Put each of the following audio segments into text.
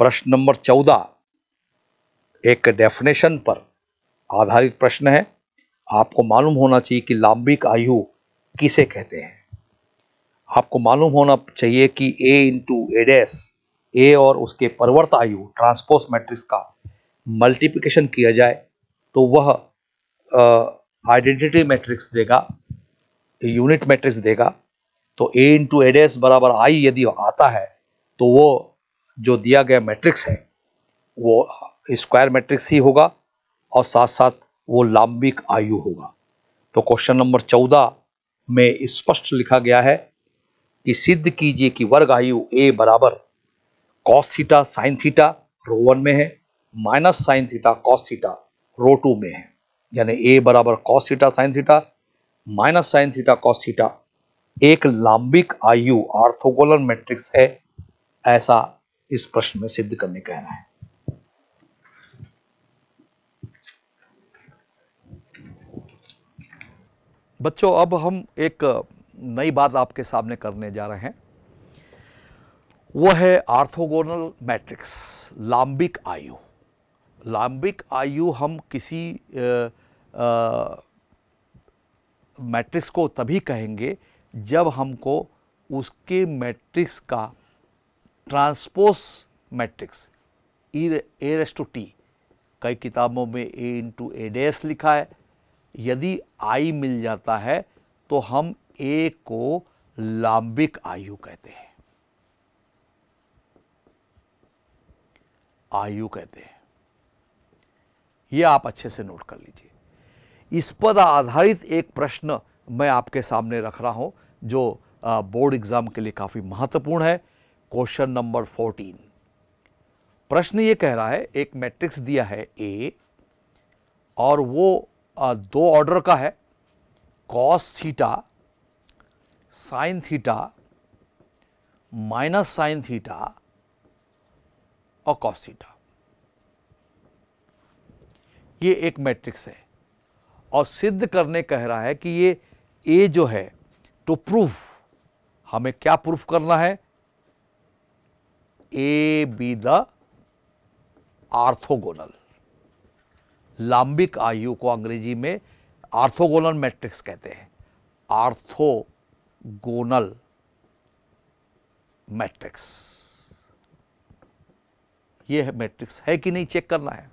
प्रश्न नंबर चौदह एक डेफिनेशन पर आधारित प्रश्न है आपको मालूम होना चाहिए कि लांबिक आयु किसे कहते हैं आपको मालूम होना चाहिए कि ए इंटू एडेस ए और उसके परवर्त आयु ट्रांसपोज मैट्रिक्स का मल्टीप्लिकेशन किया जाए तो वह आइडेंटिटी मैट्रिक्स देगा यूनिट मैट्रिक्स देगा तो ए इंटू एडेस बराबर आई यदि आता है तो वो जो दिया गया मैट्रिक्स है वो स्क्वायर मैट्रिक्स ही होगा और साथ साथ वो लांबिक आयु होगा तो क्वेश्चन नंबर चौदह में स्पष्ट लिखा गया है कि सिद्ध कीजिए कि वर्ग आयु ए बराबर cos theta sine theta row one में है minus sine theta cos theta row two में है यानी ए बराबर cos theta sine theta minus sine theta cos theta एक लांबिक आयु आर्थोगोलन मैट्रिक्स है ऐसा इस प्रश्न में सिद्ध करने कहना है बच्चों अब हम एक नई बात आपके सामने करने जा रहे हैं वो है आर्थोगोनल मैट्रिक्स लांबिक आयु लांबिक आयु हम किसी मैट्रिक्स को तभी कहेंगे जब हमको उसके मैट्रिक्स का ट्रांसपोज मैट्रिक्स ई ए रेस टू टी कई किताबों में ए इंटू ए डेस लिखा है यदि आई मिल जाता है तो हम ए को लांबिक आयु कहते हैं आयु कहते हैं ये आप अच्छे से नोट कर लीजिए इस पर आधारित एक प्रश्न मैं आपके सामने रख रहा हूं जो बोर्ड एग्ज़ाम के लिए काफ़ी महत्वपूर्ण है क्वेश्चन नंबर फोर्टीन प्रश्न ये कह रहा है एक मैट्रिक्स दिया है ए और वो आ, दो ऑर्डर का है cos theta sine theta minus sine theta और कॉस थीटा ये एक मैट्रिक्स है और सिद्ध करने कह रहा है कि ये ए जो है टू तो प्रूफ हमें क्या प्रूफ करना है ए बी द आर्थोगोनल लांबिक आयु को अंग्रेजी में आर्थोगोनल मैट्रिक्स कहते हैं आर्थोगोनल मैट्रिक्स ये है मैट्रिक्स है कि नहीं चेक करना है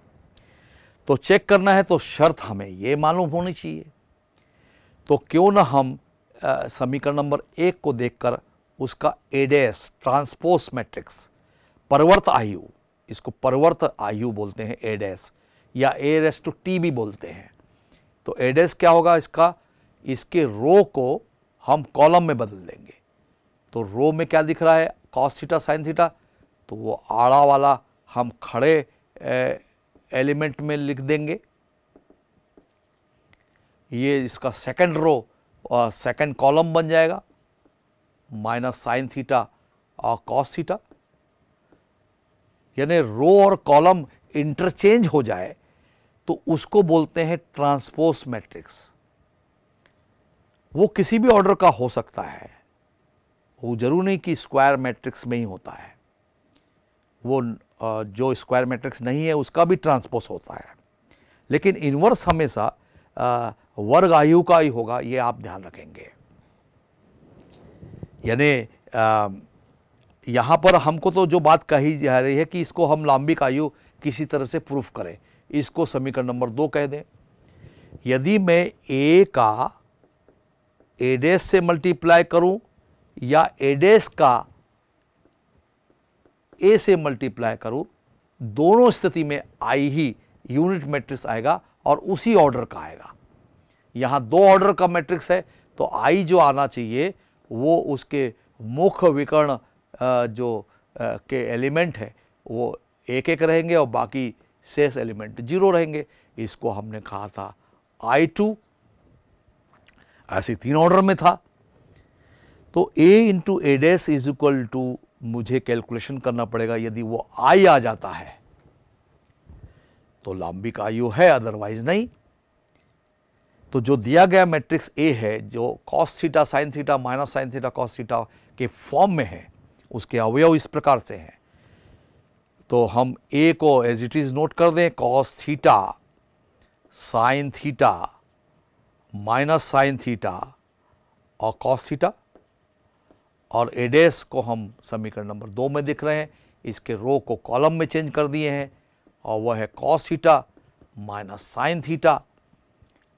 तो चेक करना है तो शर्त हमें यह मालूम होनी चाहिए तो क्यों ना हम समीकरण नंबर एक को देखकर उसका एडेस ट्रांसपोस मैट्रिक्स परवर्त आयु इसको परवर्त आयु बोलते हैं एडेस या एडेस टू टी भी बोलते हैं तो एडेस क्या होगा इसका इसके रो को हम कॉलम में बदल देंगे तो रो में क्या दिख रहा है कॉस थीटा साइन थीटा तो वो आड़ा वाला हम खड़े ए, एलिमेंट में लिख देंगे ये इसका सेकंड रो सेकंड कॉलम बन जाएगा माइनस साइन थीटा और कॉस थीटा यानी रो और कॉलम इंटरचेंज हो जाए तो उसको बोलते हैं ट्रांसपोस मैट्रिक्स वो किसी भी ऑर्डर का हो सकता है वो जरूर नहीं कि स्क्वायर मैट्रिक्स में ही होता है वो जो स्क्वायर मैट्रिक्स नहीं है उसका भी ट्रांसपोस होता है लेकिन इनवर्स हमेशा वर्ग आयु का ही होगा ये आप ध्यान रखेंगे यानी यहाँ पर हमको तो जो बात कही जा रही है कि इसको हम लांबिक आयु किसी तरह से प्रूफ करें इसको समीकरण नंबर दो कह दें यदि मैं ए का एडेस से मल्टीप्लाई करूं या एडेस का ए से मल्टीप्लाई करूं दोनों स्थिति में आई ही यूनिट मैट्रिक्स आएगा और उसी ऑर्डर का आएगा यहाँ दो ऑर्डर का मैट्रिक्स है तो आई जो आना चाहिए वो उसके मुख्य विकर्ण जो के एलिमेंट है वो एक एक रहेंगे और बाकी शेष एलिमेंट जीरो रहेंगे इसको हमने कहा था आई टू ऐसे तीन ऑर्डर में था तो A into A is equal to मुझे कैलकुलेशन करना पड़ेगा यदि वो आई आ जाता है तो लांबिक आयु है अदरवाइज नहीं तो जो दिया गया मैट्रिक्स ए है जो cos theta sine theta minus sine theta cos theta के फॉर्म में है उसके अवयव इस प्रकार से हैं तो हम ए को एज इट इज़ नोट कर दें cos theta sine theta minus sine theta और कॉस थीटा और एडेस को हम समीकरण नंबर दो में देख रहे हैं इसके रो को कॉलम में चेंज कर दिए हैं और वह है cos theta minus sine theta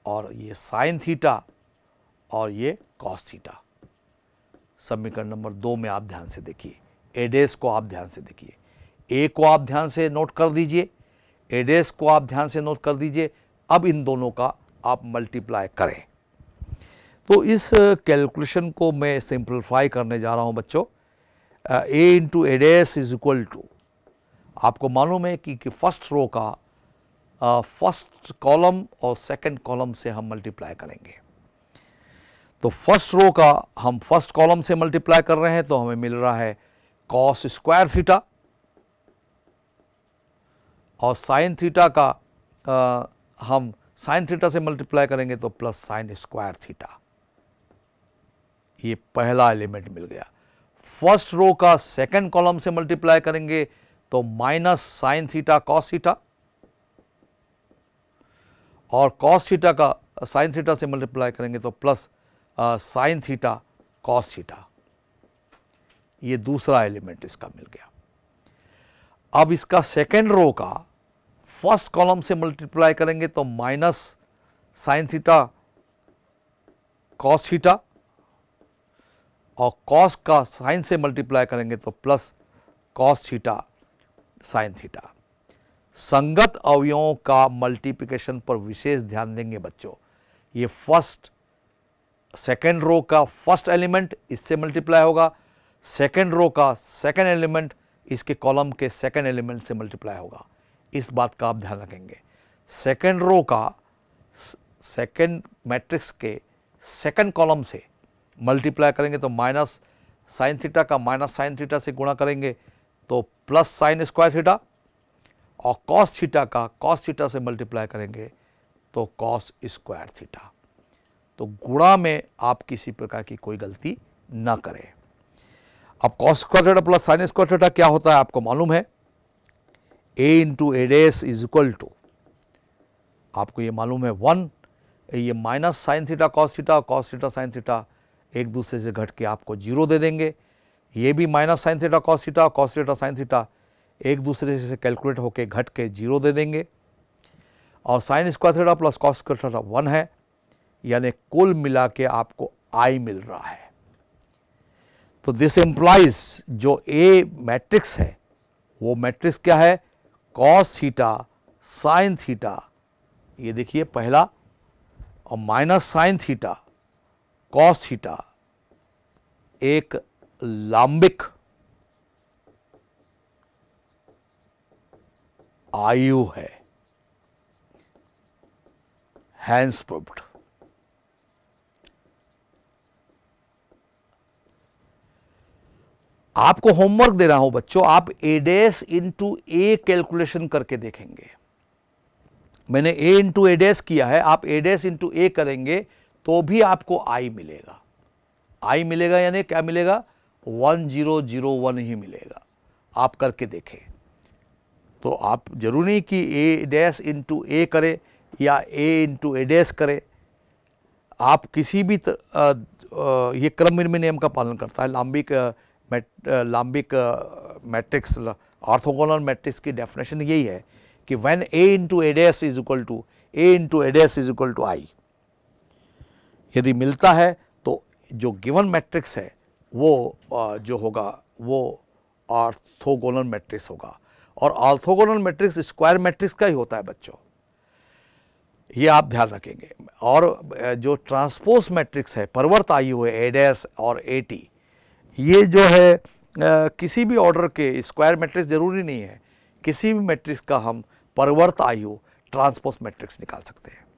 और ये साइन थीटा और ये कॉस थीटा समीकरण नंबर दो में आप ध्यान से देखिए एडेस को आप ध्यान से देखिए ए को आप ध्यान से नोट कर दीजिए एडेस को आप ध्यान से नोट कर दीजिए अब इन दोनों का आप मल्टीप्लाई करें तो इस कैलकुलेशन को मैं सिंप्लीफाई करने जा रहा हूं बच्चों A into A dash is equal to आपको मालूम है कि, कि फर्स्ट रो का फर्स्ट कॉलम और सेकंड कॉलम से हम मल्टीप्लाई करेंगे तो फर्स्ट रो का हम फर्स्ट कॉलम से मल्टीप्लाई कर रहे हैं तो हमें मिल रहा है कॉस स्क्वायर थीटा और साइन थीटा का आ, हम साइन थीटा से मल्टीप्लाई करेंगे तो प्लस साइन स्क्वायर थीटा ये पहला एलिमेंट मिल गया फर्स्ट रो का सेकंड कॉलम से मल्टीप्लाई करेंगे तो minus sine theta cos theta और कॉस थीटा का साइन थीटा से मल्टीप्लाई करेंगे तो plus sine theta cos theta ये दूसरा एलिमेंट इसका मिल गया अब इसका सेकेंड रो का फर्स्ट कॉलम से मल्टीप्लाई करेंगे तो minus sine theta cos theta और कॉस का साइन से मल्टीप्लाई करेंगे तो plus cos theta sine theta संगत अवयवों का मल्टीप्लिकेशन पर विशेष ध्यान देंगे बच्चों ये फर्स्ट सेकेंड रो का फर्स्ट एलिमेंट इससे मल्टीप्लाई होगा सेकेंड रो का सेकेंड एलिमेंट इसके कॉलम के सेकेंड एलिमेंट से मल्टीप्लाई होगा इस बात का आप ध्यान रखेंगे सेकेंड रो का सेकेंड मैट्रिक्स के सेकेंड कॉलम से मल्टीप्लाई करेंगे तो माइनस साइन थीटा का माइनस साइन थीटा से गुणा करेंगे तो प्लस साइन स्क्वायर थीटा और कॉस थीटा का कॉस थीटा से मल्टीप्लाई करेंगे तो कॉस स्क्वायर थीटा तो गुणा में आप किसी प्रकार की कोई गलती ना करें अब कॉस क्वार्टर प्लस साइन स्क्वार्टर क्या होता है आपको मालूम है A into A dash is equal to आपको ये मालूम है वन ये minus sine theta cos theta cos theta sine theta एक दूसरे से घट के आपको जीरो दे देंगे ये भी minus sine theta cos theta cos theta sine theta एक दूसरे से कैलकुलेट होके घट के जीरो दे देंगे और sine square theta plus cos square theta one है यानी कुल मिला के आपको आई मिल रहा है तो दिस एम्प्लॉइज जो ए मैट्रिक्स है वो मैट्रिक्स क्या है कॉस थीटा साइन थीटा ये देखिए पहला और minus sine theta cos theta एक लांबिक आयु है हैंड्स प्रोप्ट आपको होमवर्क दे रहा हूं बच्चों आप एडेस इंटू ए कैलकुलेशन करके देखेंगे मैंने ए इंटू एडेस किया है आप एडेस इंटू ए करेंगे तो भी आपको आई मिलेगा आई मिलेगा यानी क्या मिलेगा वन जीरो जीरो वन ही मिलेगा आप करके देखें तो आप जरूरी कि ए डैस इंटू ए करें या ए इंटू ए करें आप किसी भी त, आ, आ, ये क्रम विनिमय नियम का पालन करता है लांबिक लाम्बिक मैट्रिक्स ऑर्थोगोनल मैट्रिक्स की डेफिनेशन यही है कि when A into A dash is equal to A into A dash is equal to I यदि मिलता है तो जो गिवन मैट्रिक्स है वो जो होगा वो ऑर्थोगोनल मैट्रिक्स होगा और ऑर्थोगोनल मैट्रिक्स स्क्वायर मैट्रिक्स का ही होता है बच्चों ये आप ध्यान रखेंगे और जो ट्रांसपोज मैट्रिक्स है परवर्त आई हुए एडेस और एटी ये जो है आ, किसी भी ऑर्डर के स्क्वायर मैट्रिक्स ज़रूरी नहीं है किसी भी मैट्रिक्स का हम परवर्त आयु ट्रांसपोस्ट मैट्रिक्स निकाल सकते हैं